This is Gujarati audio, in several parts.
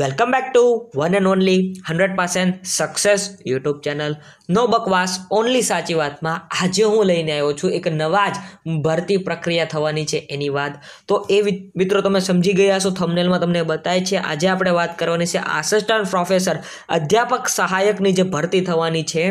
welcome back to one and only hundred percent success YouTube channel no બકવાસ ઓનલી સાચી વાતમાં આજે હું લઈને આવ્યો છું એક નવા જ ભરતી પ્રક્રિયા થવાની છે એની વાત તો એ મિત્રો તમે સમજી ગયા છો થમનેલમાં તમને બતાય છે આજે આપણે વાત કરવાની છે આસિસ્ટન્ટ પ્રોફેસર અધ્યાપક સહાયકની જે ભરતી થવાની છે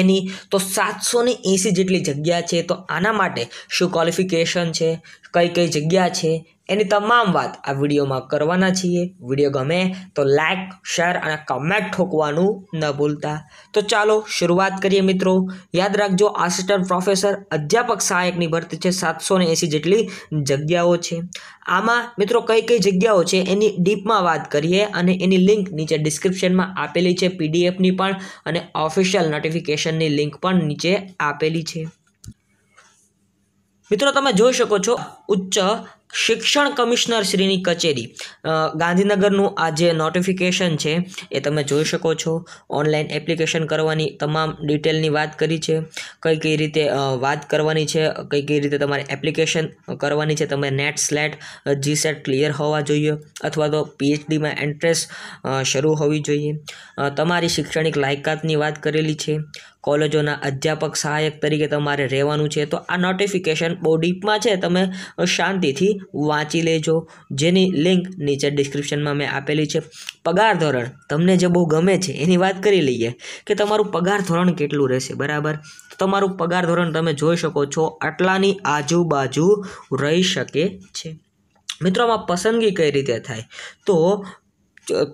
એની તો સાતસો ને એંસી જેટલી જગ્યા છે તો આના માટે શું ક્વોલિફિકેશન છે કઈ કઈ જગ્યા છે એની તમામ વાત આ વિડીયોમાં કરવાના છીએ વિડીયો ગમે તો લાઇક શેર અને કમેન્ટ ઠોકવાનું ન ભૂલતા તો ચાલો શરૂઆત કરીએ મિત્રો યાદ રાખજો આસિસ્ટન્ટ પ્રોફેસર અધ્યાપક સહાયકની ભરતી છે સાતસો ને એંસી જેટલી જગ્યાઓ છે આમાં મિત્રો કઈ કઈ જગ્યાઓ છે એની ડીપમાં વાત કરીએ અને એની લિંક નીચે ડિસ્ક્રિપ્શનમાં આપેલી છે પીડીએફની પણ અને ઓફિશિયલ નોટિફિકેશનની લિંક પણ નીચે આપેલી છે મિત્રો તમે જોઈ શકો છો ઉચ્ચ શિક્ષણ કમિશનર શ્રીની કચેરી ગાંધીનગરનું આ જે નોટિફિકેશન છે એ તમે જોઈ શકો છો ઓનલાઈન એપ્લિકેશન કરવાની તમામ ડિટેલની વાત કરી છે કઈ કઈ રીતે વાત કરવાની છે કઈ કઈ રીતે તમારે એપ્લિકેશન કરવાની છે તમે NET SLET G SET clear હોવા જોઈએ અથવા તો પીએચડીમાં એન્ટ્રેસ શરૂ હોવી જોઈએ તમારી શૈક્ષણિક લાયકાતની વાત કરેલી છે કોલેજોના અધ્યાપક સહાયક તરીકે તમારે રહેવાનું છે તો આ નોટિફિકેશન બહુ ડીપમાં છે તમે શાંતિથી વાંચી લેજો જેની લિંક નીચે ડિસ્ક્રિપ્શનમાં મેં આપેલી છે પગાર ધોરણ તમને જે બહુ ગમે છે એની વાત કરી લઈએ કે તમારું પગાર ધોરણ કેટલું રહેશે બરાબર તમારું પગાર ધોરણ તમે જોઈ શકો છો આટલાની આજુબાજુ રહી શકે છે મિત્રો આમાં પસંદગી કઈ રીતે થાય તો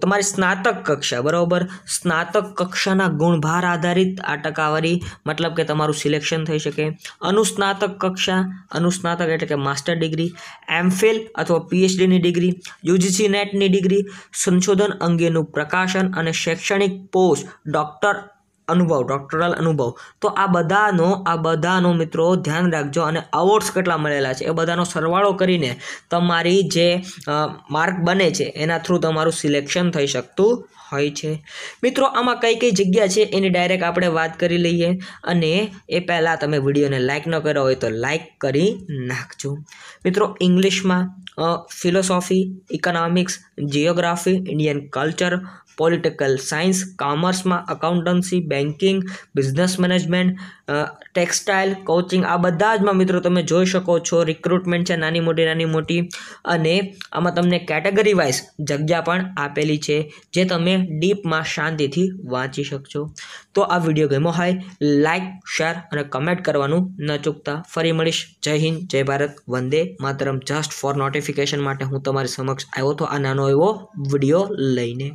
તમારી સ્નાતક કક્ષા બરાબર સ્નાતક કક્ષાના ગુણભાર આધારિત આ ટકાવારી મતલબ કે તમારું સિલેક્શન થઈ શકે અનુસ્નાતક કક્ષા અનુસ્નાતક એટલે કે માસ્ટર ડિગ્રી એમફિલ અથવા પીએચડીની ડિગ્રી યુજીસી નેટની ડિગ્રી સંશોધન અંગેનું પ્રકાશન અને શૈક્ષણિક પોસ્ટ ડૉક્ટર અનુભવ ડૉક્ટરલ અનુભવ તો આ બધાનો આ બધાનો મિત્રો ધ્યાન રાખજો અને અવોર્ડ્સ કેટલા મળેલા છે એ બધાનો સરવાળો કરીને તમારી જે માર્ક બને છે એના થ્રુ તમારું સિલેક્શન થઈ શકતું હોય છે મિત્રો આમાં કઈ કઈ જગ્યા છે એની ડાયરેક્ટ આપણે વાત કરી લઈએ અને એ પહેલાં તમે વિડીયોને લાઇક ન કર્યો હોય તો લાઇક કરી નાખજો મિત્રો ઇંગ્લિશમાં philosophy economics geography Indian culture political science કોમર્સમાં accountancy bank banking business management textile coaching આ બધા જમાં મિત્રો તમે જોઈ શકો છો રિક્રુટમેન્ટ છે નાની મોટી નાની મોટી અને આમાં તમને કેટેગરી વાઇઝ જગ્યા પણ આપેલી છે જે તમે ડીપમાં શાંતિથી વાંચી શકશો તો આ વિડીયો ગમ્યો હોય લાઇક શેર અને કમેન્ટ કરવાનું ન ચૂકતા ફરી મળીશ જય હિન્દ જય Bharat Vande Mataram just for notification માટે હું તમારી સમક્ષ આવ્યો હતો આ નાનો એવો વિડીયો લઈને